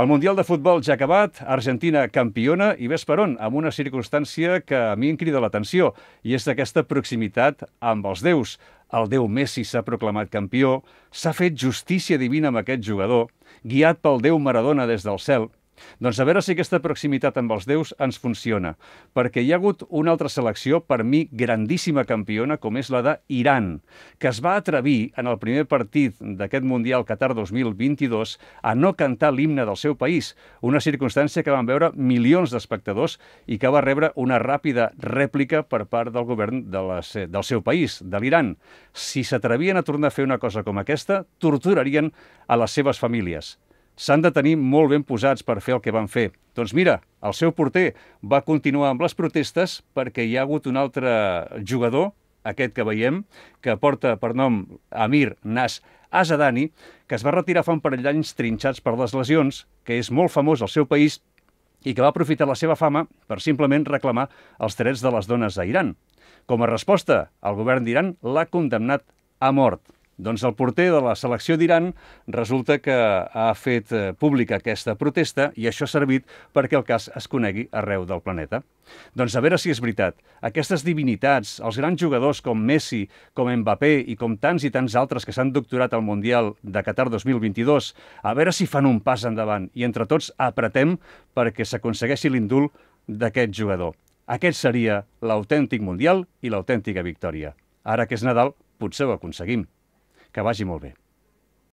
El Mundial de Futbol ja acabat, Argentina campiona i Vesperon, amb una circumstància que a mi em crida l'atenció, i és aquesta proximitat amb els déus. El déu Messi s'ha proclamat campió, s'ha fet justícia divina amb aquest jugador, guiat pel déu Maradona des del cel. Doncs a veure si aquesta proximitat amb els déus ens funciona, perquè hi ha hagut una altra selecció, per mi grandíssima campiona, com és la d'Iran, que es va atrevir en el primer partit d'aquest Mundial Qatar 2022 a no cantar l'himne del seu país, una circumstància que van veure milions d'espectadors i que va rebre una ràpida rèplica per part del govern de la, del seu país, de l'Iran. Si s'atrevien a tornar a fer una cosa com aquesta, torturarien a les seves famílies s'han de tenir molt ben posats per fer el que van fer. Doncs mira, el seu porter va continuar amb les protestes perquè hi ha hagut un altre jugador, aquest que veiem, que porta per nom Amir Nas Azadani, que es va retirar fa un parell d'anys trinxats per les lesions, que és molt famós al seu país i que va aprofitar la seva fama per simplement reclamar els drets de les dones a Com a resposta, el govern d'Iran l'ha condemnat a mort. Doncs el porter de la selecció d'Iran resulta que ha fet eh, pública aquesta protesta i això ha servit perquè el cas es conegui arreu del planeta. Doncs a veure si és veritat. Aquestes divinitats, els grans jugadors com Messi, com Mbappé i com tants i tants altres que s'han doctorat al Mundial de Qatar 2022, a veure si fan un pas endavant i entre tots apretem perquè s'aconsegueixi l'indult d'aquest jugador. Aquest seria l'autèntic Mundial i l'autèntica victòria. Ara que és Nadal, potser ho aconseguim. Que vagi molt bé.